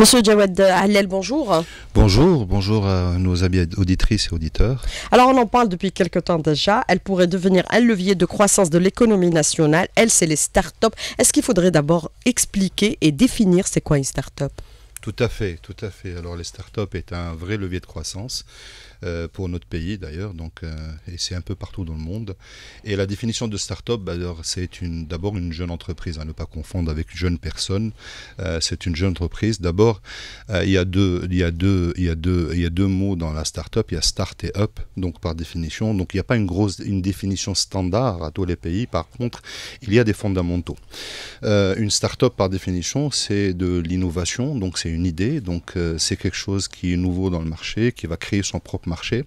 Monsieur Jawed Alel, bonjour. Bonjour, bonjour à nos amis auditrices et auditeurs. Alors on en parle depuis quelque temps déjà. Elle pourrait devenir un levier de croissance de l'économie nationale. Elle, c'est les start-up. Est-ce qu'il faudrait d'abord expliquer et définir c'est quoi une start-up Tout à fait, tout à fait. Alors les start-up est un vrai levier de croissance. Euh, pour notre pays d'ailleurs, donc euh, et c'est un peu partout dans le monde. Et la définition de start-up, bah, c'est une, d'abord une jeune entreprise, à hein, ne pas confondre avec jeune personne. Euh, c'est une jeune entreprise. D'abord, il y a deux, il y a deux, il y a deux, il y a deux mots dans la start-up. Il y a start et up, donc par définition. Donc il n'y a pas une grosse, une définition standard à tous les pays. Par contre, il y a des fondamentaux. une start-up, par définition, c'est de l'innovation, donc c'est une idée, donc c'est quelque chose qui est nouveau dans le marché, qui va créer son propre marché.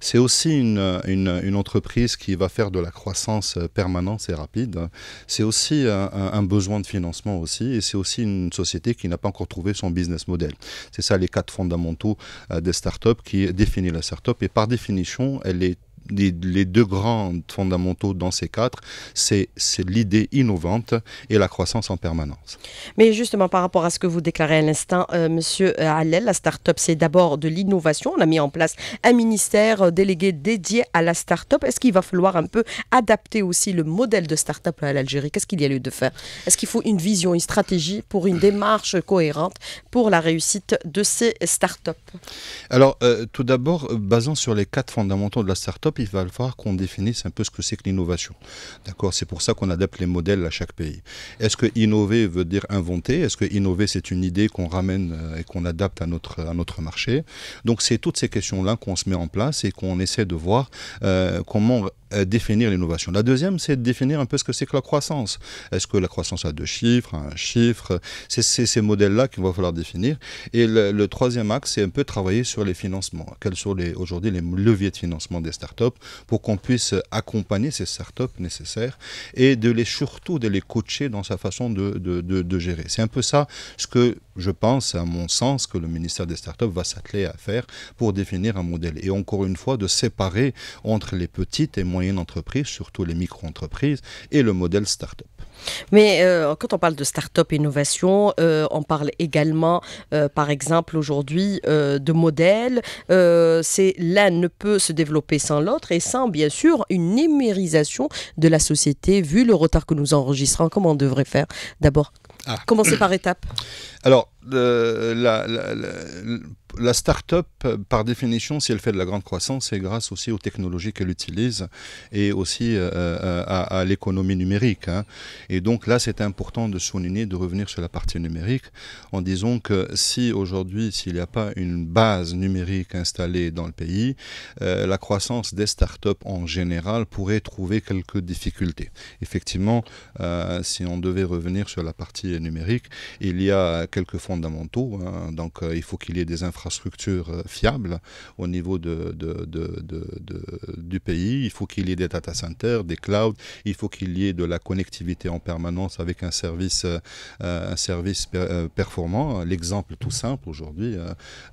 C'est aussi une, entreprise qui va faire de la croissance euh, permanente et rapide. C'est aussi euh, un, besoin de financement aussi, et c'est aussi une société qui n'a pas encore trouvé son business model. C'est ça les quatre fondamentaux euh, des startups qui définissent la startup, et par définition, elle est les, deux grands fondamentaux dans ces quatre, c'est l'idée innovante et la croissance en permanence. Mais justement, par rapport à ce que vous déclarez à l'instant, euh, Monsieur euh, Hallel, la start-up, c'est d'abord de l'innovation. On a mis en place un ministère euh, délégué dédié à la start-up. Est-ce qu'il va falloir un peu adapter aussi le modèle de start-up à l'Algérie Qu'est-ce qu'il y a lieu de faire Est-ce qu'il faut une vision, une stratégie pour une démarche cohérente pour la réussite de ces start-up Alors, tout d'abord, basant sur les quatre fondamentaux de la start-up, il va falloir qu'on définisse un peu ce que c'est que l'innovation. D'accord C'est pour ça qu'on adapte les modèles à chaque pays. Est-ce que innover veut dire inventer Est-ce que innover, c'est une idée qu'on ramène euh, et qu'on adapte à notre, notre marché Donc, c'est toutes ces questions-là qu'on se met en place et qu'on essaie de voir euh, comment euh, définir l'innovation. La deuxième, c'est de définir un peu ce que c'est que la croissance. Est-ce que la croissance a deux chiffres, un chiffre C'est ces modèles-là qu'il va falloir définir. Et le, troisième axe, c'est un peu travailler sur les financements. Quels sont aujourd'hui les leviers de financement des startups pour qu'on puisse accompagner ces startups nécessaires et de les surtout de les coacher dans sa façon de, de, de, gérer. C'est un peu ça ce que je pense, à mon sens, que le ministère des startups va s'atteler à faire pour définir un modèle. Et encore une fois, de séparer entre les petites et moyennes moyenne entreprise, surtout les micro-entreprises, et le modèle start-up. Mais euh, quand on parle de start-up innovation, euh, on parle également, euh, par exemple, aujourd'hui de modèles. c'est l'un ne peut se développer sans l'autre et sans, bien sûr, une numérisation de la société, vu le retard que nous enregistrons. Comment on devrait faire D'abord, ah. commencer par étapes. Alors, la start-up, par définition, si elle fait de la grande croissance, c'est grâce aussi aux technologies qu'elle utilise et aussi euh, euh, à, l'économie numérique. Hein. Et donc là, c'est important de souligner, de revenir sur la partie numérique en disant que si aujourd'hui, s'il n'y a pas une base numérique installée dans le pays, euh, la croissance des start-up en général pourrait trouver quelques difficultés. Effectivement, si on devait revenir sur la partie numérique, il y a quelques fondamentaux. Hein. donc, il faut qu'il y ait des infrastructures structure euh, fiable au niveau de, du pays. Il faut qu'il y ait des data centers, des clouds. Il faut qu'il y ait de la connectivité en permanence avec un service, euh, euh, un service performant. L'exemple tout simple aujourd'hui,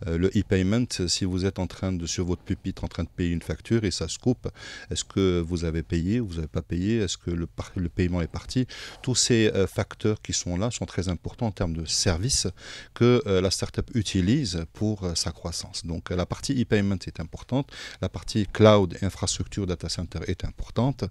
le e-payment, si vous êtes en train de, sur votre pupitre en train de payer une facture et ça se coupe, est-ce que vous avez payé ou vous n'avez pas payé Est-ce que le, paiement est parti Tous ces facteurs qui sont là sont très importants en termes de services que la startup utilise pour euh, sa croissance. Donc euh, la partie e-payment est importante, la partie cloud, infrastructure, data center est importante,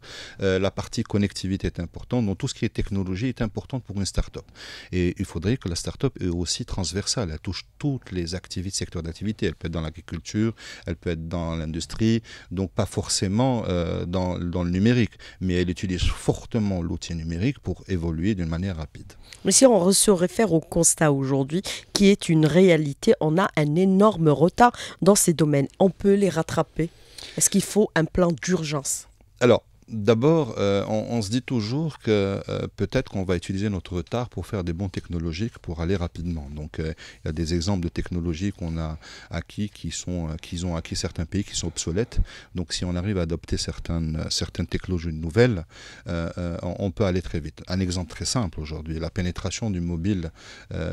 euh, la partie connectivité est importante, donc tout ce qui est technologie est important pour une start-up. Et il faudrait que la start-up est aussi transversale, elle touche toutes les activités, secteurs d'activité, elle peut être dans l'agriculture, elle peut être dans l'industrie, donc pas forcément dans, dans le numérique, mais elle utilise fortement l'outil numérique pour évoluer d'une manière rapide. Mais si on se réfère au constat aujourd'hui, qui est une réalité, on a un énorme retard dans ces domaines. On peut les rattraper Est-ce qu'il faut un plan d'urgence Alors, D'abord, euh, on, se dit toujours que euh, peut-être qu'on va utiliser notre retard pour faire des bons technologiques pour aller rapidement. Donc, euh, il y a des exemples de technologies qu'on a acquis, qui sont, qu'ils ont acquis certains pays qui sont obsolètes. Donc, si on arrive à adopter certaines, certaines technologies nouvelles, on, peut aller très vite. Un exemple très simple aujourd'hui, la pénétration du mobile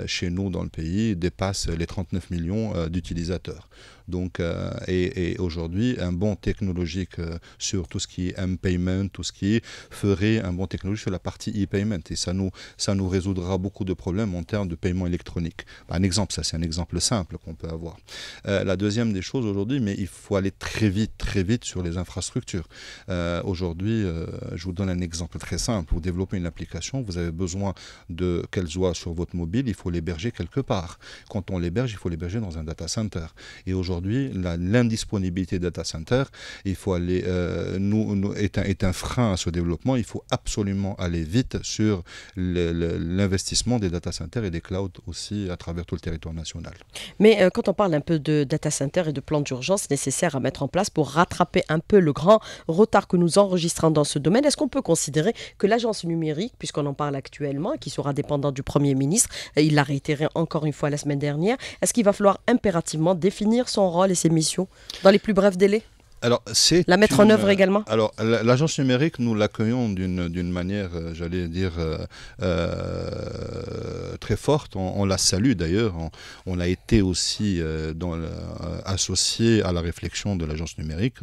chez nous dans le pays dépasse les 39 millions d'utilisateurs. Donc, euh, et, aujourd'hui, un bon technologique euh, sur tout ce qui est M-Payment, tout ce qui est, ferait un bon technologique sur la partie e-payment. Et ça nous, ça nous résoudra beaucoup de problèmes en termes de paiement électronique. Bah, un exemple, ça c'est un exemple simple qu'on peut avoir. Euh, la deuxième des choses aujourd'hui, mais il faut aller très vite, très vite sur les infrastructures. aujourd'hui, je vous donne un exemple très simple. Vous développez une application, vous avez besoin de qu'elle soit sur votre mobile, il faut l'héberger quelque part. Quand on l'héberge, il faut l'héberger dans un data center. Et aujourd'hui, aujourd'hui, l'indisponibilité data centers il faut aller, euh, nous, est, un, frein à ce développement. Il faut absolument aller vite sur l'investissement des data centers et des clouds aussi à travers tout le territoire national. Mais euh, quand on parle un peu de data centers et de plans d'urgence nécessaires à mettre en place pour rattraper un peu le grand retard que nous enregistrons dans ce domaine, est-ce qu'on peut considérer que l'agence numérique, puisqu'on en parle actuellement, qui sera dépendante du Premier ministre, il l'a réitéré encore une fois la semaine dernière, est-ce qu'il va falloir impérativement définir son rôle et ses missions dans les plus brefs délais c'est la mettre en œuvre également euh, Alors, l'agence numérique, nous l'accueillons d'une manière, euh, j'allais dire, euh, très forte. On, la salue d'ailleurs. On, a été aussi associé à la réflexion de l'agence numérique.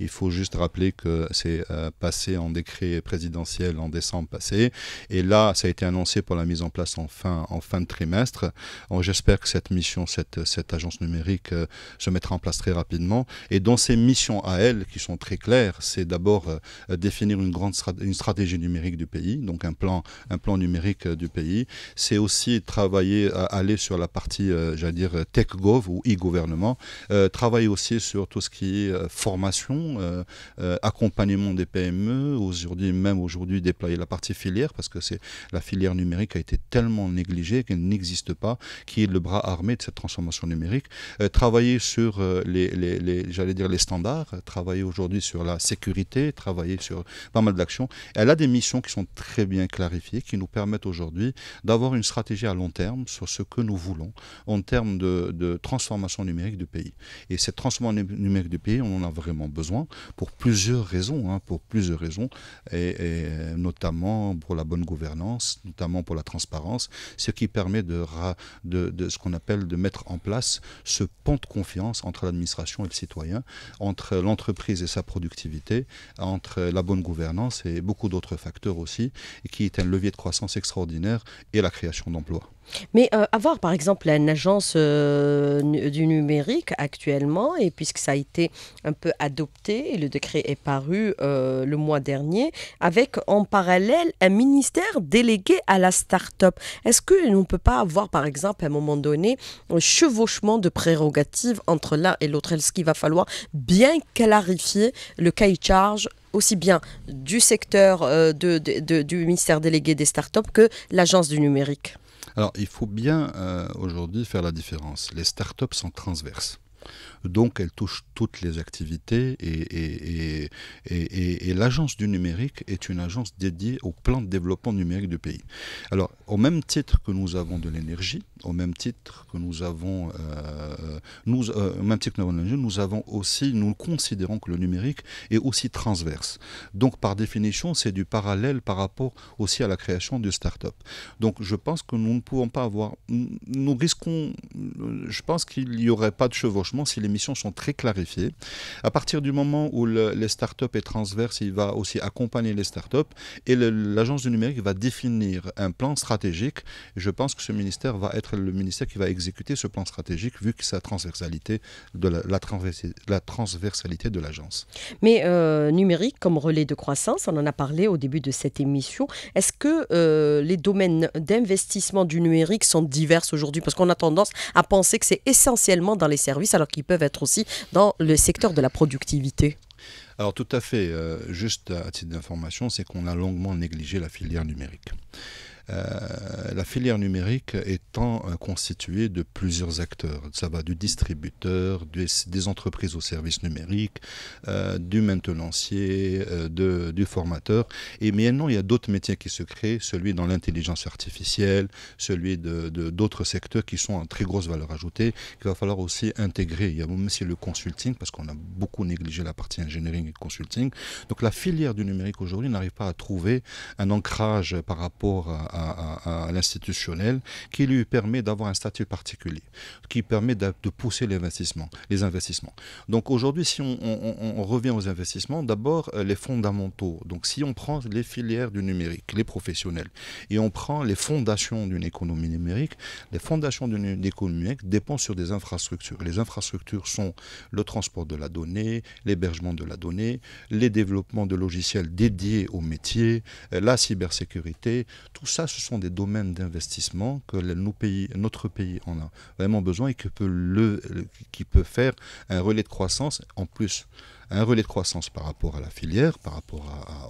Il faut juste rappeler que c'est passé en décret présidentiel en décembre passé. Et là, ça a été annoncé pour la mise en place en fin, en fin de trimestre. J'espère que cette mission, cette, cette agence numérique se mettra en place très rapidement. Et dans ces missions à elles, qui sont très claires. C'est d'abord euh, définir une grande une stratégie numérique du pays, donc un plan, un plan numérique euh, du pays. C'est aussi travailler, euh, aller sur la partie, j'allais dire, tech-gov ou e-gouvernement. travailler aussi sur tout ce qui est formation, accompagnement des PME, aujourd'hui, même aujourd'hui, déployer la partie filière, parce que c'est la filière numérique a été tellement négligée qu'elle n'existe pas, qui est le bras armé de cette transformation numérique. travailler sur les j'allais dire les standards, euh, travailler aujourd'hui sur la sécurité, travailler sur pas mal d'actions. Elle a des missions qui sont très bien clarifiées, qui nous permettent aujourd'hui d'avoir une stratégie à long terme sur ce que nous voulons en termes de, transformation numérique du pays. Et cette transformation numérique du pays, on en a vraiment besoin pour plusieurs raisons, hein, pour plusieurs raisons, notamment pour la bonne gouvernance, notamment pour la transparence, ce qui permet de, de ce qu'on appelle de mettre en place ce pont de confiance entre l'administration et le citoyen, entre euh, l'entreprise et sa productivité, entre la bonne gouvernance et beaucoup d'autres facteurs aussi, qui est un levier de croissance extraordinaire et la création d'emplois. Mais avoir euh, par exemple une agence euh, du numérique actuellement, et puisque ça a été un peu adopté, le décret est paru euh, le mois dernier, avec en parallèle un ministère délégué à la start-up. Est-ce qu'on ne peut pas avoir par exemple à un moment donné un chevauchement de prérogatives entre l'un et l'autre Est-ce qu'il va falloir bien clarifier le cahier charge aussi bien du secteur du ministère délégué des start-up que l'agence du numérique alors, il faut bien euh, aujourd'hui faire la différence. Les startups sont transverses. Donc elle touche toutes les activités et, l'agence du numérique est une agence dédiée au plan de développement numérique du pays. Alors au même titre que nous avons de l'énergie, au même titre que nous avons, euh, nous, euh, même titre nous avons de l'énergie, nous avons aussi, nous considérons que le numérique est aussi transverse. Donc par définition, c'est du parallèle par rapport aussi à la création de start-up. Donc je pense que nous ne pouvons pas avoir, nous risquons, je pense qu'il n'y aurait pas de chevauchement si les missions sont très clarifiées. À partir du moment où le, les startups est transverse, il va aussi accompagner les startups et l'agence du numérique va définir un plan stratégique. Je pense que ce ministère va être le ministère qui va exécuter ce plan stratégique vu que sa transversalité de la, transversalité de l'agence. Mais euh, numérique comme relais de croissance, on en a parlé au début de cette émission. Est-ce que euh, les domaines d'investissement du numérique sont divers aujourd'hui Parce qu'on a tendance à penser que c'est essentiellement dans les services alors qu'ils peuvent être aussi dans le secteur de la productivité alors tout à fait, euh, juste à titre d'information, c'est qu'on a longuement négligé la filière numérique. Euh, la filière numérique étant euh, constituée de plusieurs acteurs. Ça va du distributeur, des entreprises au service numérique, euh, du maintenancier, du formateur. Et maintenant, il y a d'autres métiers qui se créent, celui dans l'intelligence artificielle, celui de d'autres secteurs qui sont en très grosse valeur ajoutée, qu'il va falloir aussi intégrer. Il y a même aussi le consulting, parce qu'on a beaucoup négligé la partie engineering et consulting. Donc la filière du numérique aujourd'hui n'arrive pas à trouver un ancrage par rapport à à, l'institutionnel qui lui permet d'avoir un statut particulier, qui permet de, pousser les investissements. Les investissements. Donc aujourd'hui, si on, on, revient aux investissements, d'abord euh, les fondamentaux. Donc si on prend les filières du numérique, les professionnels, et on prend les fondations d'une économie numérique, les fondations d'une économie numérique dépendent sur des infrastructures. Les infrastructures sont le transport de la donnée, l'hébergement de la donnée, les développements de logiciels dédiés au métiers euh, la cybersécurité, tout ça ce sont des domaines d'investissement que pays, notre pays en a vraiment besoin et le, qui peut faire un relais de croissance en plus un relais de croissance par rapport à la filière, par rapport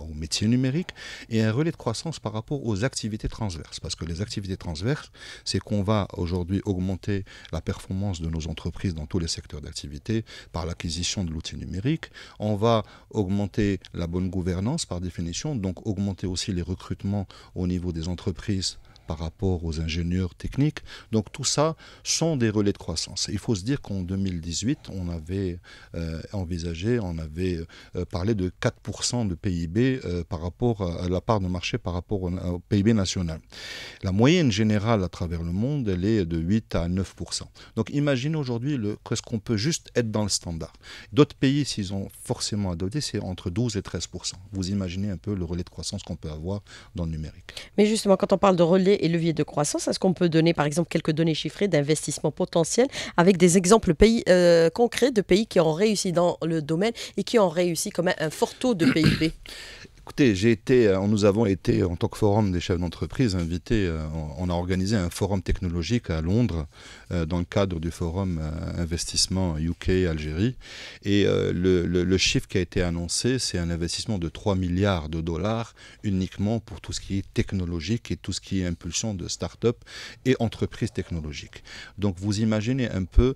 au métier numérique, et un relais de croissance par rapport aux activités transverses. Parce que les activités transverses, c'est qu'on va aujourd'hui augmenter la performance de nos entreprises dans tous les secteurs d'activité par l'acquisition de l'outil numérique. On va augmenter la bonne gouvernance par définition, donc augmenter aussi les recrutements au niveau des entreprises par rapport aux ingénieurs techniques. Donc tout ça sont des relais de croissance. il faut se dire qu'en 2018, on avait euh, envisagé, on avait euh, parlé de 4% de PIB euh, par rapport à, la part de marché par rapport au, au, PIB national. La moyenne générale à travers le monde, elle est de 8 à 9%. Donc imaginez aujourd'hui qu'est-ce qu'on peut juste être dans le standard. D'autres pays, s'ils ont forcément adopté, c'est entre 12 et 13%. Vous imaginez un peu le relais de croissance qu'on peut avoir dans le numérique. Mais justement, quand on parle de relais et leviers de croissance, est-ce qu'on peut donner par exemple quelques données chiffrées d'investissement potentiel avec des exemples pays, euh, concrets de pays qui ont réussi dans le domaine et qui ont réussi comme même un fort taux de PIB Écoutez, euh, nous avons été, en tant que forum des chefs d'entreprise, invités, euh, on a organisé un forum technologique à Londres euh, dans le cadre du forum investissement UK-Algérie. Et le, chiffre qui a été annoncé, c'est un investissement de 3 milliards de dollars uniquement pour tout ce qui est technologique et tout ce qui est impulsion de start-up et entreprises technologiques. Donc vous imaginez un peu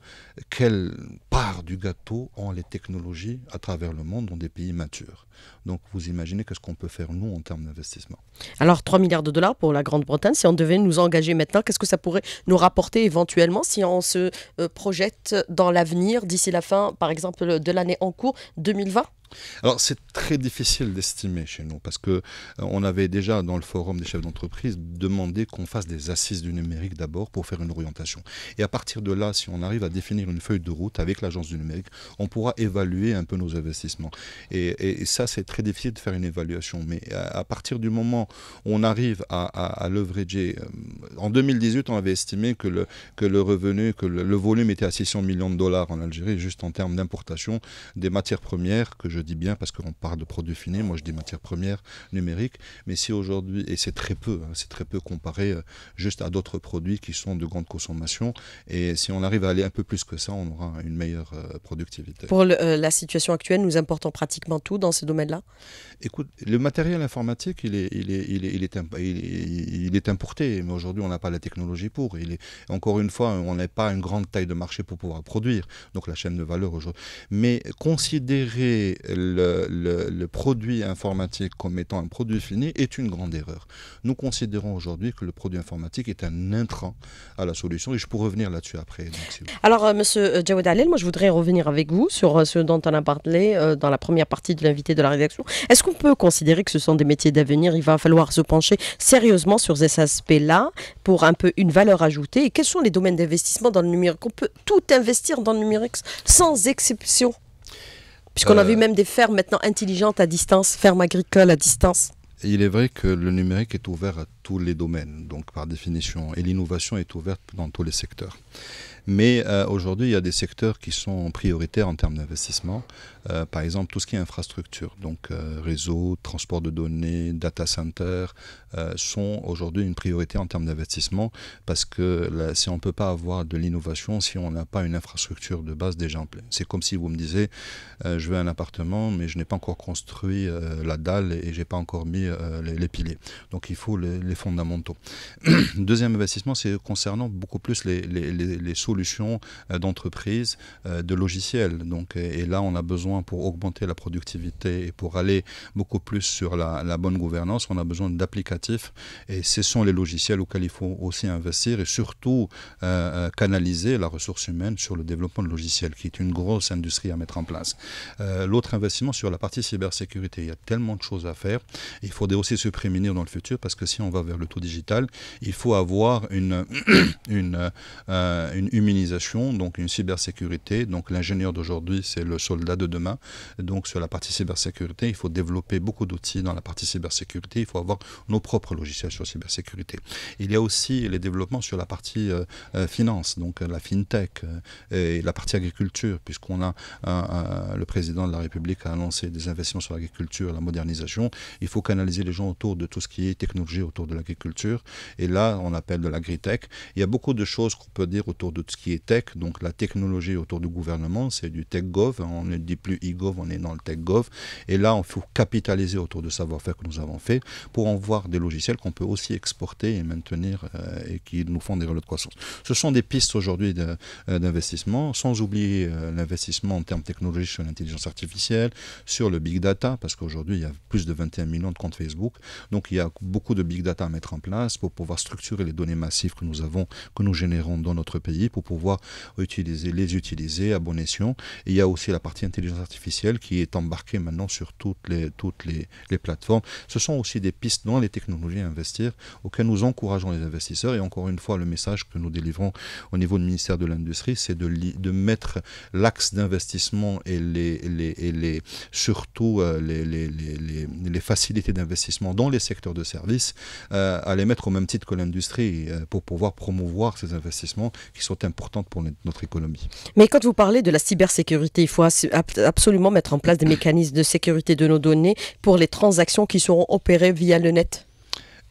quelle part du gâteau ont les technologies à travers le monde dans des pays matures. Donc vous imaginez que qu'on peut faire, nous, en termes d'investissement. Alors, 3 milliards de dollars pour la Grande-Bretagne, si on devait nous engager maintenant, qu'est-ce que ça pourrait nous rapporter éventuellement si on se euh, projette dans l'avenir d'ici la fin, par exemple, de l'année en cours 2020 alors c'est très difficile d'estimer chez nous parce que euh, on avait déjà dans le forum des chefs d'entreprise demandé qu'on fasse des assises du numérique d'abord pour faire une orientation. Et à partir de là, si on arrive à définir une feuille de route avec l'agence du numérique, on pourra évaluer un peu nos investissements. Et, ça c'est très difficile de faire une évaluation. Mais euh, à, partir du moment où on arrive à, à, à leverager, euh, en 2018 on avait estimé que le, que le revenu, que le, le volume était à 600 millions de dollars en Algérie juste en termes d'importation des matières premières que je je dis bien parce qu'on parle de produits finis, moi je dis matières premières, numériques, mais si aujourd'hui, et c'est très peu, hein, c'est très peu comparé euh, juste à d'autres produits qui sont de grande consommation, et si on arrive à aller un peu plus que ça, on aura une meilleure euh, productivité. Pour euh, la situation actuelle, nous importons pratiquement tout dans ces domaines-là Écoute, le matériel informatique, il est, il est, il est, il est, importé, mais aujourd'hui, on n'a pas la technologie pour. Il encore une fois, on n'est pas une grande taille de marché pour pouvoir produire, donc la chaîne de valeur aujourd'hui. Mais considérer le, produit informatique comme étant un produit fini est une grande erreur. Nous considérons aujourd'hui que le produit informatique est un intrant à la solution et je pourrais revenir là-dessus après. Alors, M. Euh, monsieur euh, Jawad Alel, moi je voudrais revenir avec vous sur euh, ce dont on a parlé dans la première partie de l'invité de la rédaction. Est-ce qu'on peut considérer que ce sont des métiers d'avenir Il va falloir se pencher sérieusement sur ces aspects-là pour un peu une valeur ajoutée. Et quels sont les domaines d'investissement dans le numérique On peut tout investir dans le numérique sans exception. Puisqu'on a vu euh, même des fermes maintenant intelligentes à distance, fermes agricoles à distance. il est vrai que le numérique est ouvert à tous les domaines, donc par définition. Et l'innovation est ouverte dans tous les secteurs. Mais euh, aujourd'hui, il y a des secteurs qui sont prioritaires en termes d'investissement. Euh, par exemple, tout ce qui est infrastructure, donc euh, réseau, transport de données, data center, sont aujourd'hui une priorité en termes d'investissement parce que si on ne peut pas avoir de l'innovation, si on n'a pas une infrastructure de base déjà en place. C'est comme si vous me disiez, je veux un appartement, mais je n'ai pas encore construit la dalle et je n'ai pas encore mis les, piliers. Donc il faut les fondamentaux. Deuxième investissement, c'est concernant beaucoup plus les, solutions euh, d'entreprise, euh, de logiciels. Donc, et là, on a besoin pour augmenter la productivité et pour aller beaucoup plus sur la, bonne gouvernance, on a besoin d'applicatifs. Et ce sont les logiciels auxquels il faut aussi investir et surtout euh, canaliser la ressource humaine sur le développement de logiciels, qui est une grosse industrie à mettre en place. L'autre investissement sur la partie cybersécurité, il y a tellement de choses à faire. Il faudrait aussi se prémunir dans le futur parce que si on va vers le tout digital, il faut avoir une, une, euh, une humanisation, donc une cybersécurité. Donc l'ingénieur d'aujourd'hui, c'est le soldat de demain. Donc sur la partie cybersécurité, il faut développer beaucoup d'outils dans la partie cybersécurité. Il faut avoir nos propres logiciels sur cybersécurité. Il y a aussi les développements sur la partie euh, euh, finance, donc la fintech et la partie agriculture, puisqu'on a le président de la République a annoncé des investissements sur l'agriculture, la modernisation. Il faut canaliser les gens autour de tout ce qui est technologie, autour de l'agriculture. Et là, on appelle de l'agritech. Il y a beaucoup de choses qu'on peut dire autour de ce qui est tech, donc la technologie autour du gouvernement, c'est du tech-gov. On ne dit plus e-gov, on est dans le tech-gov. Et là, on faut capitaliser autour de savoir-faire que nous avons fait pour en voir des logiciels qu'on peut aussi exporter et maintenir euh, et qui nous font des relais de croissance. Ce sont des pistes aujourd'hui euh, d'investissement, sans oublier euh, l'investissement en termes technologiques sur l'intelligence artificielle, sur le big data, parce qu'aujourd'hui, il y a plus de 21 millions de comptes Facebook. Donc, il y a beaucoup de big data à mettre en place pour pouvoir structurer les données massives que nous avons, que nous générons dans notre pays, pour pouvoir utiliser, les utiliser à bon escient. il y a aussi la partie intelligence artificielle qui est embarquée maintenant sur toutes les, toutes les, plateformes. Ce sont aussi des pistes dans les technologies à investir auxquelles nous encourageons les investisseurs. Et encore une fois, le message que nous délivrons au niveau du ministère de l'Industrie, c'est de, de mettre l'axe d'investissement et les, les, surtout euh, les, les facilités d'investissement dans les secteurs de services euh, à les mettre au même titre que l'industrie euh, pour pouvoir promouvoir ces investissements qui sont importants pour notre économie. Mais quand vous parlez de la cybersécurité, il faut absolument mettre en place des mécanismes de sécurité de nos données pour les transactions qui seront opérées via le net.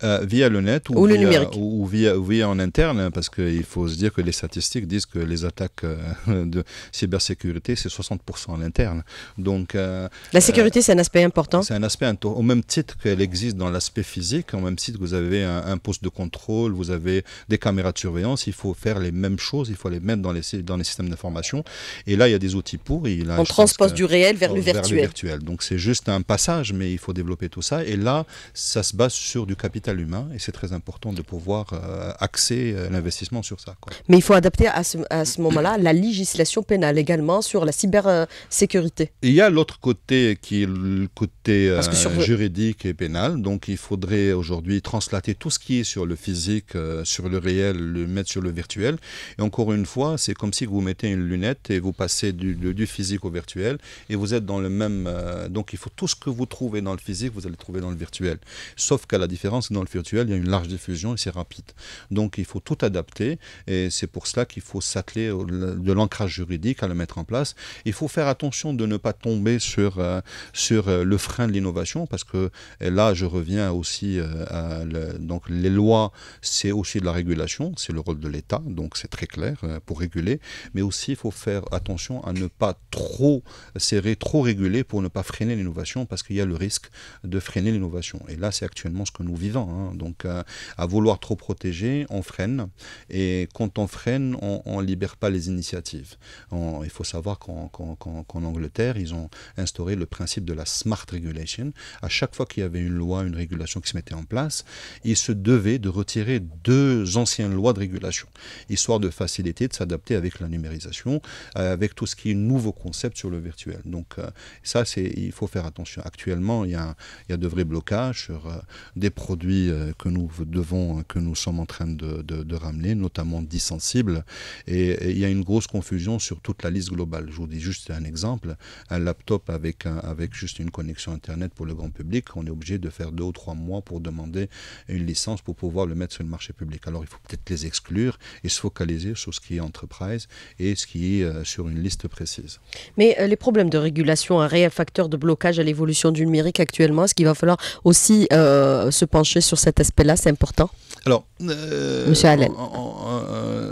Euh, via le net ou, via, en interne, hein, parce qu'il faut se dire que les statistiques disent que les attaques euh, de cybersécurité, c'est 60% en interne. Donc, euh, la sécurité, c'est un aspect important C'est un aspect au même titre qu'elle existe dans l'aspect physique, au même titre que vous avez un, poste de contrôle, vous avez des caméras de surveillance, il faut faire les mêmes choses, il faut les mettre dans les, dans les systèmes d'information. Et là, il y a des outils pour. il On transpose du réel vers, le, virtuel. vers le virtuel. Donc c'est juste un passage, mais il faut développer tout ça. Et là, ça se base sur du capital humain et c'est très important de pouvoir euh, axer euh, l'investissement sur ça. Mais il faut adapter à ce, moment-là la législation pénale également sur la cybersécurité. Il y a l'autre côté qui est le côté euh, juridique et pénal. Donc il faudrait aujourd'hui translater tout ce qui est sur le physique, sur le réel, le mettre sur le virtuel. Et encore une fois, c'est comme si vous mettez une lunette et vous passez du, du physique au virtuel et vous êtes dans le même... donc il faut tout ce que vous trouvez dans le physique, vous allez le trouver dans le virtuel. Sauf qu'à la différence, dans virtuel, il y a une large diffusion et c'est rapide. Donc il faut tout adapter et c'est pour cela qu'il faut s'atteler de l'ancrage juridique à le mettre en place. Il faut faire attention de ne pas tomber sur, euh, sur euh, le frein de l'innovation parce que là je reviens aussi euh, à donc les lois c'est aussi de la régulation, c'est le rôle de l'État donc c'est très clair pour réguler, mais aussi il faut faire attention à ne pas trop serrer, trop réguler pour ne pas freiner l'innovation parce qu'il y a le risque de freiner l'innovation et là c'est actuellement ce que nous vivons. Hein. Donc, euh, à vouloir trop protéger, on freine. Et quand on freine, on ne libère pas les initiatives. il faut savoir qu'en Angleterre, ils ont instauré le principe de la smart regulation. À chaque fois qu'il y avait une loi, une régulation qui se mettait en place, ils se devaient de retirer deux anciennes lois de régulation, histoire de faciliter, de s'adapter avec la numérisation, euh, avec tout ce qui est nouveau concept sur le virtuel. Donc, euh, ça, il faut faire attention. Actuellement, il y, il y a de vrais blocages sur des produits euh, que nous devons, hein, que nous sommes en train de, ramener, notamment 10 sensibles. Et, il y a une grosse confusion sur toute la liste globale. Je vous dis juste un exemple un laptop avec avec juste une connexion internet pour le grand public, on est obligé de faire deux ou trois mois pour demander une licence pour pouvoir le mettre sur le marché public. Alors il faut peut-être les exclure et se focaliser sur ce qui est entreprise et ce qui est euh, sur une liste précise. Mais euh, les problèmes de régulation, un réel facteur de blocage à l'évolution du numérique actuellement, est-ce qu'il va falloir aussi se pencher sur cet aspect-là C'est important alors, euh,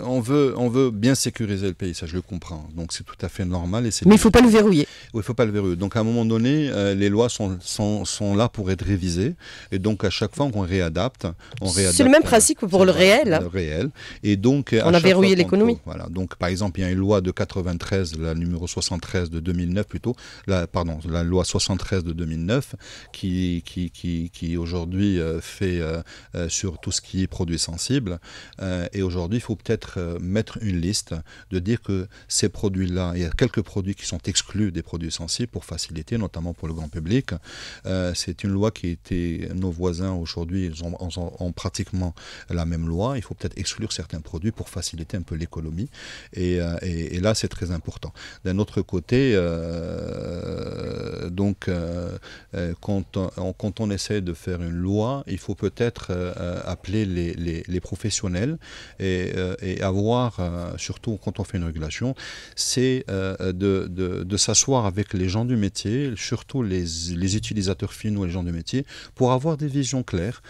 On, veut, on veut bien sécuriser le pays, ça je le comprends. Donc c'est tout à fait normal. Mais il ne faut pas le verrouiller. Oui, il ne faut pas le verrouiller. Donc à un moment donné, euh, les lois sont, sont, sont, là pour être révisées. Et donc à chaque fois qu'on réadapte, on réadapte. C'est le même euh, principe pour le réel. Hein. Le réel. Et donc, on a verrouillé l'économie. Voilà. Donc par exemple, il y a une loi de 93, la numéro 73 de 2009 plutôt, la, pardon, la loi 73 de 2009, qui, qui, qui, qui aujourd'hui euh, euh, sur tout ce qui est produit sensible. Euh, et aujourd'hui, il faut peut-être mettre une liste de dire que ces produits-là, il y a quelques produits qui sont exclus des produits sensibles pour faciliter, notamment pour le grand public. C'est une loi qui était... nos voisins aujourd'hui ont, ont, pratiquement la même loi. Il faut peut-être exclure certains produits pour faciliter un peu l'économie. Et, et, là, c'est très important. D'un autre côté, donc, quand on, quand on essaie de faire une loi, il faut peut-être euh, euh, appeler les, professionnels et, euh, avoir, surtout quand on fait une régulation, c'est de, s'asseoir avec les gens du métier, surtout les, utilisateurs finaux et les gens du métier, pour avoir des visions claires,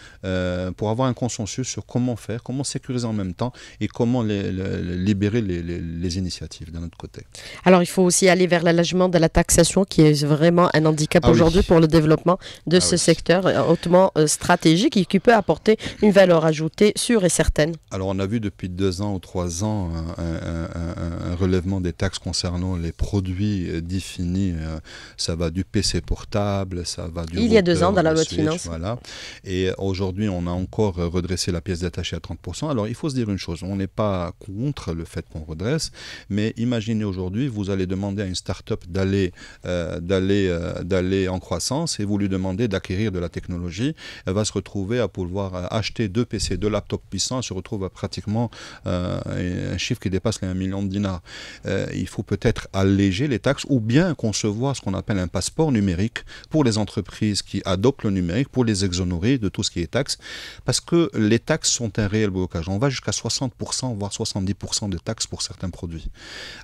pour avoir un consensus sur comment faire, comment sécuriser en même temps et comment libérer les, initiatives d'un autre côté. Alors il faut aussi aller vers l'allègement de la taxation qui est vraiment un handicap ah aujourd'hui pour le développement de ah ce secteur hautement stratégique qui, peut apporter une valeur ajoutée sûre et certaine. Alors on a vu depuis deux ans ou trois ans un, relèvement des taxes concernant les produits euh, définis. Euh, ça va du PC portable, ça va du... Il y a deux ans dans la loi de finances. Voilà. Et aujourd'hui on a encore redressé la pièce détachée à 30%. Alors il faut se dire une chose, on n'est pas contre le fait qu'on redresse, mais imaginez aujourd'hui, vous allez demander à une start-up d'aller euh, d'aller d'aller en croissance et vous lui demandez d'acquérir de la technologie, elle va se retrouver à pouvoir euh, acheter deux PC, deux laptops puissants, se retrouve à pratiquement euh, un chiffre qui dépasse les 1 million de dinars. Euh, il faut peut-être alléger les taxes ou bien concevoir ce qu'on appelle un passeport numérique pour les entreprises qui adoptent le numérique, pour les exonérer de tout ce qui est taxes, parce que les taxes sont un réel blocage. On va jusqu'à 60%, voire 70% de taxes pour certains produits.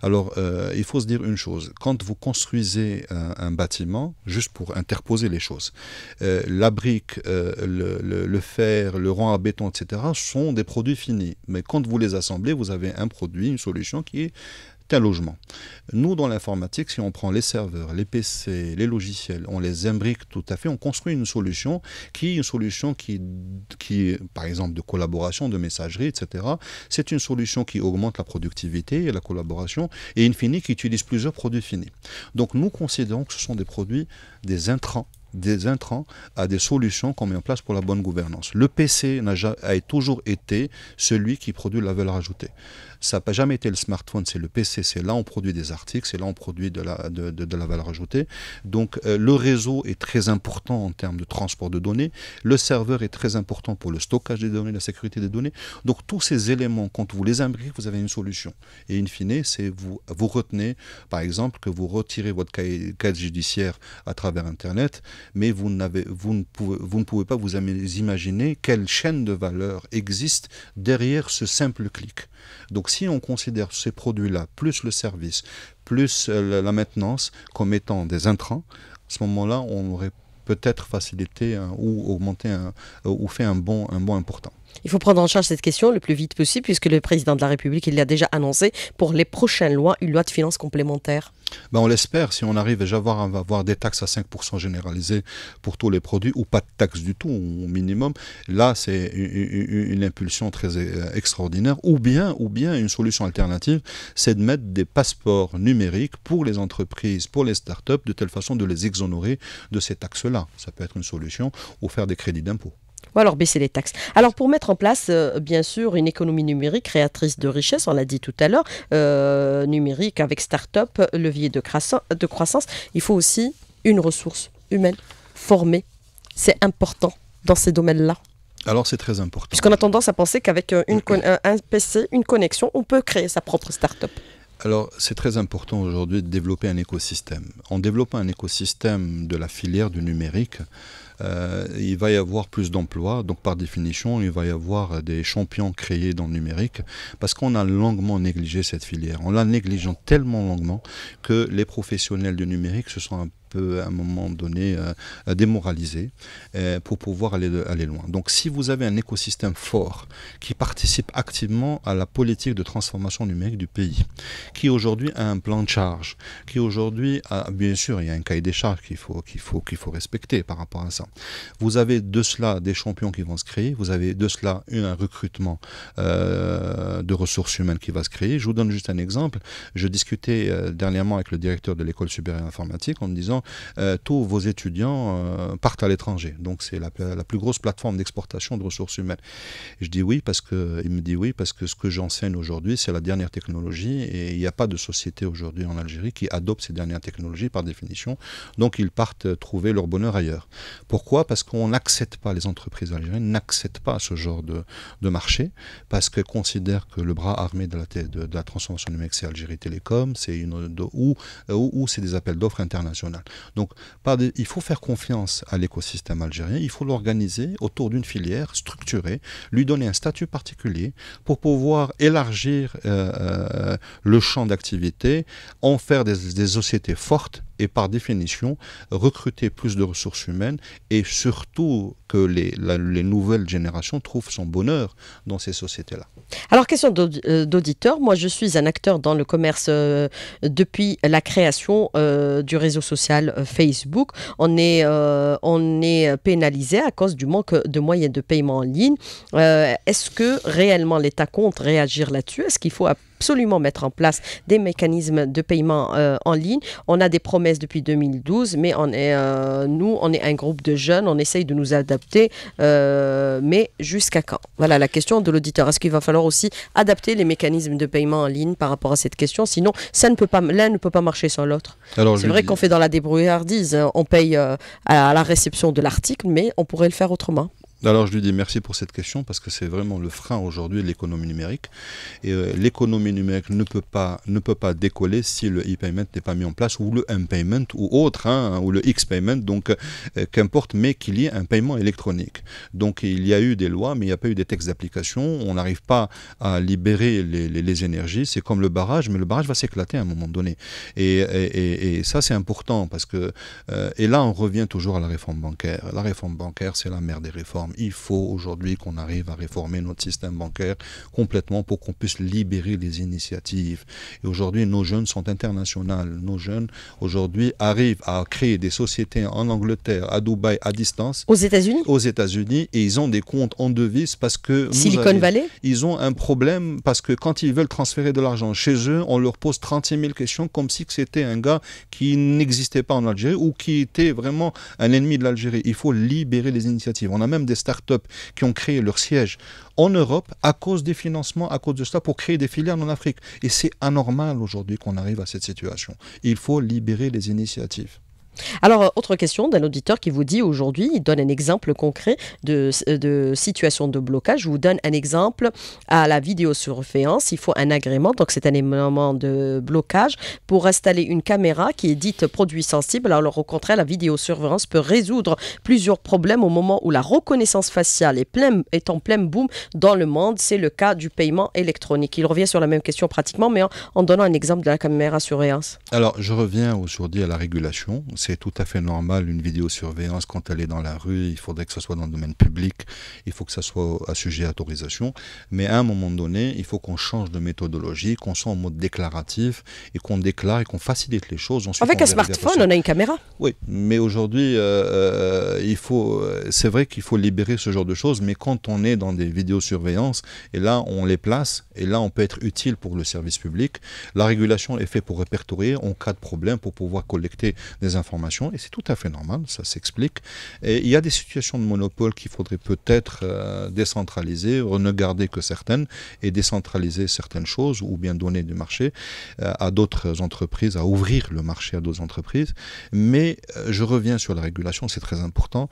Alors, il faut se dire une chose, quand vous construisez un, bâtiment, juste pour interposer les choses, la brique, le, le, fer, le rang à béton, etc., sont des produits finis. Mais quand vous les assemblez, vous avez un produit, une solution qui est un logement. Nous, dans l'informatique, si on prend les serveurs, les PC, les logiciels, on les imbrique tout à fait, on construit une solution qui est une solution qui, qui par exemple, de collaboration, de messagerie, etc. C'est une solution qui augmente la productivité et la collaboration et, in fine, qui utilise plusieurs produits finis. Donc, nous considérons que ce sont des produits, des intrants des intrants à des solutions qu'on met en place pour la bonne gouvernance. Le PC a, toujours été celui qui produit la valeur ajoutée. Ça n'a jamais été le smartphone, c'est le PC, c'est là on produit des articles, c'est là on produit de la, valeur ajoutée. Donc euh, le réseau est très important en termes de transport de données, le serveur est très important pour le stockage des données, la sécurité des données. Donc tous ces éléments, quand vous les imbriquez, vous avez une solution. Et in fine, c'est vous, retenez, par exemple, que vous retirez votre cahier, judiciaire à travers Internet, mais vous, ne pouvez, pas vous imaginer quelle chaîne de valeur existe derrière ce simple clic. Donc si on considère ces produits-là, plus le service, plus euh, la maintenance comme étant des intrants, à ce moment-là, on aurait peut-être facilité ou augmenté ou fait un bon un bon important. Il faut prendre en charge cette question le plus vite possible puisque le président de la République, il l'a déjà annoncé, pour les prochaines lois, une loi de finances complémentaire. Ben, on l'espère, si on arrive déjà à avoir, des taxes à 5% généralisées pour tous les produits ou pas de taxes du tout au minimum, là c'est une, impulsion très euh, extraordinaire. Ou bien, ou bien une solution alternative, c'est de mettre des passeports numériques pour les entreprises, pour les start-up, de telle façon de les exonérer de ces taxes-là. Ça peut être une solution ou faire des crédits d'impôt. Ou alors baisser les taxes. Alors pour mettre en place, euh, bien sûr, une économie numérique créatrice de richesse, on l'a dit tout à l'heure, euh, numérique avec start-up, levier de croissance, il faut aussi une ressource humaine formée. C'est important dans ces domaines-là. Alors c'est très important. Puisqu'on a tendance à penser qu'avec euh, un PC, une connexion, on peut créer sa propre start-up. Alors, c'est très important aujourd'hui de développer un écosystème. En développant un écosystème de la filière du numérique, euh, il va y avoir plus d'emplois. Donc par définition, il va y avoir des champions créés dans le numérique parce qu'on a longuement négligé cette filière. On l'a négligeant tellement longuement que les professionnels du numérique se sont un peut à un moment donné euh, euh, démoraliser euh, pour pouvoir aller, aller loin. Donc si vous avez un écosystème fort qui participe activement à la politique de transformation numérique du pays, qui aujourd'hui a un plan de charge, qui aujourd'hui a, bien sûr, il y a un cahier des charges qu'il faut, qu'il faut, qu'il faut respecter par rapport à ça. Vous avez de cela des champions qui vont se créer, vous avez de cela un recrutement de ressources humaines qui va se créer. Je vous donne juste un exemple. Je discutais dernièrement avec le directeur de l'école supérieure informatique en me disant euh, tous vos étudiants euh, partent à l'étranger. Donc c'est la, plus grosse plateforme d'exportation de ressources humaines. je dis oui parce que, il me dit oui parce que ce que j'enseigne aujourd'hui, c'est la dernière technologie et il n'y a pas de société aujourd'hui en Algérie qui adopte ces dernières technologies par définition. Donc ils partent trouver leur bonheur ailleurs. Pourquoi Parce qu'on n'accepte pas, les entreprises algériennes n'acceptent pas ce genre de, marché parce qu'elles considèrent que le bras armé de la, la transformation numérique, c'est Algérie Télécom, c'est ou, ou c'est des appels d'offres internationales. Donc il faut faire confiance à l'écosystème algérien, il faut l'organiser autour d'une filière structurée, lui donner un statut particulier pour pouvoir élargir euh, euh, le champ d'activité, en faire des sociétés fortes et par définition recruter plus de ressources humaines et surtout que les, les nouvelles générations trouvent son bonheur dans ces sociétés-là. Alors question euh, d'auditeur, moi je suis un acteur dans le commerce euh, depuis la création euh, du réseau social Facebook. On est, on est pénalisé à cause du manque de moyens de paiement en ligne. Est-ce que réellement l'État compte réagir là-dessus Est-ce qu'il faut absolument mettre en place des mécanismes de paiement euh, en ligne. On a des promesses depuis 2012, mais on est, euh, nous, on est un groupe de jeunes, on essaye de nous adapter, euh, mais jusqu'à quand Voilà la question de l'auditeur. Est-ce qu'il va falloir aussi adapter les mécanismes de paiement en ligne par rapport à cette question Sinon, ça ne peut pas, l'un ne peut pas marcher sans l'autre. C'est vrai qu'on fait dans la débrouillardise, on paye à la réception de l'article, mais on pourrait le faire autrement. Alors je lui dis merci pour cette question parce que c'est vraiment le frein aujourd'hui de l'économie numérique. Et euh, l'économie numérique ne peut, pas, ne peut pas décoller si le e-payment n'est pas mis en place ou le un payment ou autre, hein, ou le x-payment, donc euh, qu'importe, mais qu'il y ait un paiement électronique. Donc il y a eu des lois, mais il n'y a pas eu des textes d'application. On n'arrive pas à libérer les, énergies. C'est comme le barrage, mais le barrage va s'éclater à un moment donné. Et, et, ça c'est important parce que... Euh, et là on revient toujours à la réforme bancaire. La réforme bancaire c'est la mère des réformes il faut aujourd'hui qu'on arrive à réformer notre système bancaire complètement pour qu'on puisse libérer les initiatives. Et aujourd'hui, nos jeunes sont internationales. Nos jeunes, aujourd'hui, arrivent à créer des sociétés en Angleterre, à Dubaï, à distance. Aux États-Unis Aux États-Unis. Et ils ont des comptes en devises parce que. Silicon Valley Ils ont un problème parce que quand ils veulent transférer de l'argent chez eux, on leur pose 36 000 questions comme si c'était un gars qui n'existait pas en Algérie ou qui était vraiment un ennemi de l'Algérie. Il faut libérer les initiatives. On a même des startups qui ont créé leur siège en Europe à cause des financements, à cause de cela, pour créer des filiales en Afrique. Et c'est anormal aujourd'hui qu'on arrive à cette situation. Il faut libérer les initiatives. Alors, euh, autre question d'un auditeur qui vous dit aujourd'hui, il donne un exemple concret euh, de, situation de blocage. Je vous donne un exemple à la vidéosurveillance. Il faut un agrément, donc c'est un élément de blocage pour installer une caméra qui est dite produit sensible. Alors, au contraire, la vidéosurveillance peut résoudre plusieurs problèmes au moment où la reconnaissance faciale est, en plein boom dans le monde. C'est le cas du paiement électronique. Il revient sur la même question pratiquement, mais en, en donnant un exemple de la caméra surveillance. Alors, je reviens aujourd'hui à la régulation c'est tout à fait normal une vidéosurveillance quand elle est dans la rue, il faudrait que ce soit dans le domaine public, il faut que ça soit à sujet à autorisation, mais à un moment donné, il faut qu'on change de méthodologie, qu'on soit en mode déclaratif et qu'on déclare et qu'on facilite les choses. Avec un smartphone, on a une caméra. Oui, mais aujourd'hui, euh, euh, il faut, euh, c'est vrai qu'il faut libérer ce genre de choses, mais quand on est dans des vidéosurveillances, et là, on les place, et là, on peut être utile pour le service public. La régulation est faite pour répertorier en cas de problème, pour pouvoir collecter des informations et c'est tout à fait normal, ça s'explique. Et il y a des situations de monopole qu'il faudrait peut-être euh, décentraliser, euh, ne garder que certaines, et décentraliser certaines choses, ou bien donner du marché euh, à d'autres entreprises, à ouvrir le marché à d'autres entreprises. Mais je reviens sur la régulation, c'est très important.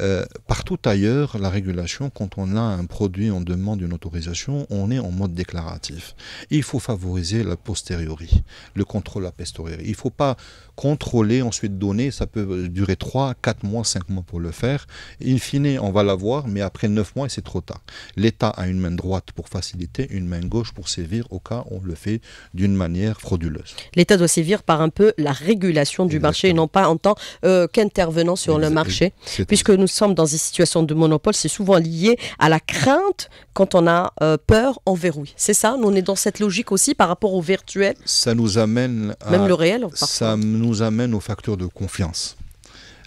Euh, partout ailleurs, la régulation, quand on a un produit, on demande une autorisation, on est en mode déclaratif. il faut favoriser la posteriori, le contrôle à posteriori. Il ne faut pas contrôler, ensuite donner, ça peut durer 3, 4 mois, 5 mois pour le faire. In fine, on va l'avoir, mais après 9 mois, c'est trop tard. L'État a une main droite pour faciliter, une main gauche pour sévir au cas où on le fait d'une manière frauduleuse. L'État doit sévir par un peu la régulation du marché non pas en tant euh, qu'intervenant sur le marché, puisque nous sommes dans une situation de monopole, c'est souvent lié à la crainte. Quand on a euh, peur, on verrouille. C'est ça On est dans cette logique aussi par rapport au virtuel. Ça nous amène Même le réel. ça nous amène aux facteurs de confiance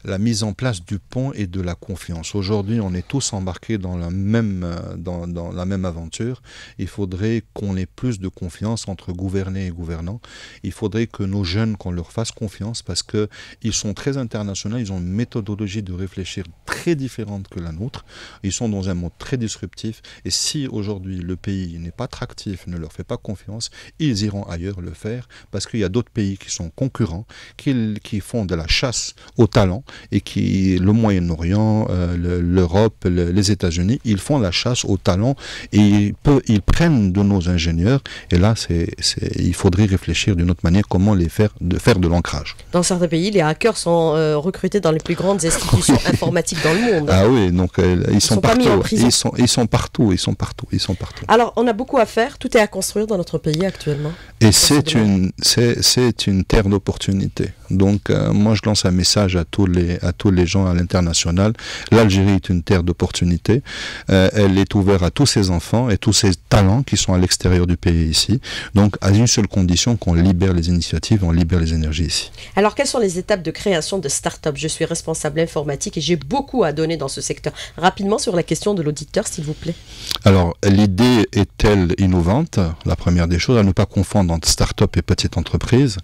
la mise en place du pont et de la confiance. Aujourd'hui, on est tous embarqués dans la même, euh, dans, la même aventure. Il faudrait qu'on ait plus de confiance entre gouvernés et gouvernants. Il faudrait que nos jeunes, qu'on leur fasse confiance parce qu'ils sont très internationaux, ils ont une méthodologie de réfléchir très différente que la nôtre. Ils sont dans un monde très disruptif. Et si aujourd'hui le pays n'est pas attractif, ne leur fait pas confiance, ils iront ailleurs le faire parce qu'il y a d'autres pays qui sont concurrents, qui, qui font de la chasse au talent et qui le Moyen-Orient, euh, l'Europe, les États-Unis, ils font la chasse aux talents et ils, prennent de nos ingénieurs. Et là, c'est il faudrait réfléchir d'une autre manière comment les faire de faire de l'ancrage. Dans certains pays, les hackers sont euh, recrutés dans les plus grandes institutions informatiques dans le monde. Ah oui, donc euh, ils, sont, partout. Ils sont, ils sont partout, ils sont partout, ils sont partout. Alors, on a beaucoup à faire. Tout est à construire dans notre pays actuellement. Et c'est une c'est une terre d'opportunité. Donc, moi, je lance un message à tous les à tous les gens à l'international. L'Algérie est une terre d'opportunités. Euh, elle est ouverte à tous ses enfants et tous ses talents qui sont à l'extérieur du pays ici. Donc, à une seule condition, qu'on libère les initiatives, on libère les énergies ici. Alors, quelles sont les étapes de création de start-up Je suis responsable informatique et j'ai beaucoup à donner dans ce secteur. Rapidement sur la question de l'auditeur, s'il vous plaît. Alors, l'idée est-elle innovante La première des choses, à ne pas confondre entre start-up et petite entreprise.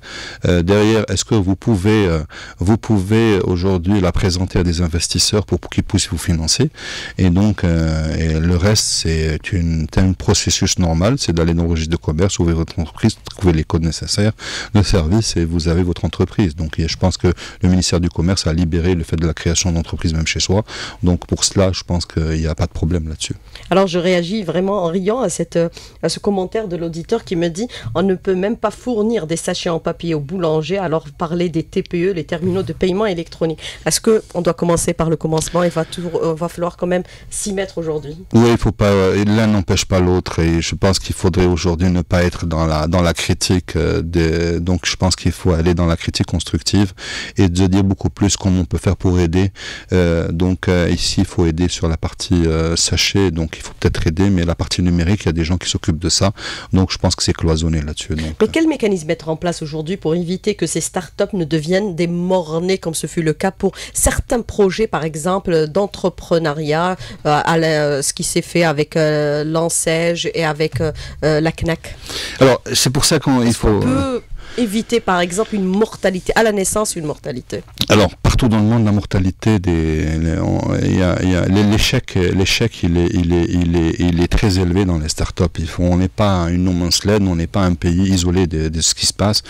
Euh, derrière, est-ce que vous pouvez, euh, vous pouvez aujourd'hui aujourd'hui la présenter à des investisseurs pour, qu'ils puissent vous financer. Et donc, euh, le reste, c'est un processus normal, c'est d'aller dans le registre de commerce, ouvrir votre entreprise, trouver les codes nécessaires de service et vous avez votre entreprise. Donc, je pense que le ministère du Commerce a libéré le fait de la création d'entreprise même chez soi. Donc, pour cela, je pense qu'il n'y a pas de problème là-dessus. Alors, je réagis vraiment en riant à, cette, à ce commentaire de l'auditeur qui me dit on ne peut même pas fournir des sachets en papier au boulanger. alors parler des TPE, les terminaux de paiement électronique. Est-ce qu'on doit commencer par le commencement Il va, toujours, euh, va falloir quand même s'y mettre aujourd'hui. Oui, il faut pas. Euh, l'un n'empêche pas l'autre, et je pense qu'il faudrait aujourd'hui ne pas être dans la dans la critique. Euh, donc, je pense qu'il faut aller dans la critique constructive et de dire beaucoup plus comment on peut faire pour aider. donc, ici, il faut aider sur la partie sachet. Donc, il faut peut-être aider, mais la partie numérique, il y a des gens qui s'occupent de ça. Donc, je pense que c'est cloisonné là-dessus. Mais quel mécanisme mettre en place aujourd'hui pour éviter que ces start-up ne deviennent des mornés comme ce fut le cas pour certains projets, par exemple, d'entrepreneuriat, euh, euh, ce qui s'est fait avec euh, et avec euh, la CNAC. Alors, c'est pour ça qu'il faut éviter par exemple une mortalité, à la naissance une mortalité Alors, partout dans le monde, la mortalité, l'échec, l'échec il, est, il, est, il, est, il est très élevé dans les startups. Il faut, on n'est pas une non on n'est pas un pays isolé de, de, ce qui se passe.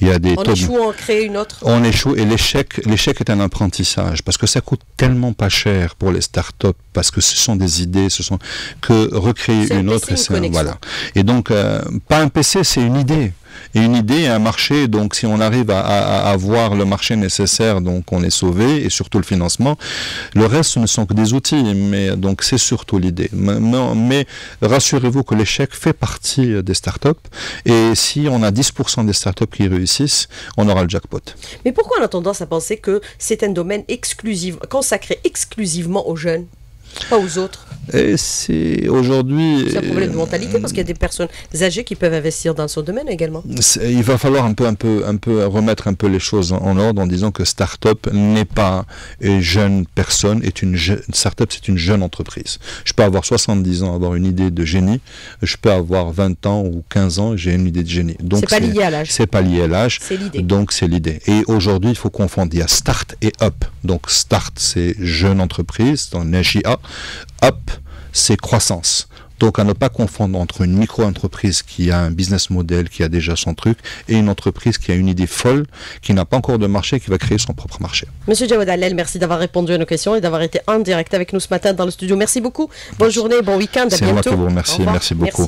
Il y a des on échoue, en on une autre. On échoue et l'échec, l'échec est un apprentissage parce que ça coûte tellement pas cher pour les startups parce que ce sont des idées, ce sont que recréer une autre, c'est voilà. Et donc, euh, pas un PC, c'est une idée et une idée un marché. Donc, si on arrive à, avoir le marché nécessaire, donc on est sauvé et surtout le financement. Le reste ne sont que des outils, mais donc c'est surtout l'idée. Mais, rassurez-vous que l'échec fait partie des startups et si on a 10% des startups qui réussissent, on aura le jackpot. Mais pourquoi on a tendance à penser que c'est un domaine consacré exclusivement aux jeunes pas aux autres. Et c'est aujourd'hui. un problème de euh, mentalité parce qu'il y a des personnes âgées qui peuvent investir dans ce domaine également. Il va falloir un peu, un peu, un peu remettre un peu les choses en, ordre en disant que start-up n'est pas une jeune personne, est une start-up, c'est une jeune entreprise. Je peux avoir 70 ans, avoir une idée de génie, je peux avoir 20 ans ou 15 ans, j'ai une idée de génie. Donc c'est pas lié à l'âge. C'est pas lié à l'âge. l'idée. Donc c'est l'idée. Et aujourd'hui, il faut confondre. Il y a start et up. Donc start, c'est jeune entreprise, dans up Hop, c'est croissance. Donc à ne pas confondre entre une micro-entreprise qui a un business model, qui a déjà son truc, et une entreprise qui a une idée folle, qui n'a pas encore de marché, qui va créer son propre marché. Monsieur Jawad merci d'avoir répondu à nos questions et d'avoir été en direct avec nous ce matin dans le studio. Merci beaucoup. Bonne journée, bon week-end, à bientôt. Merci, merci beaucoup.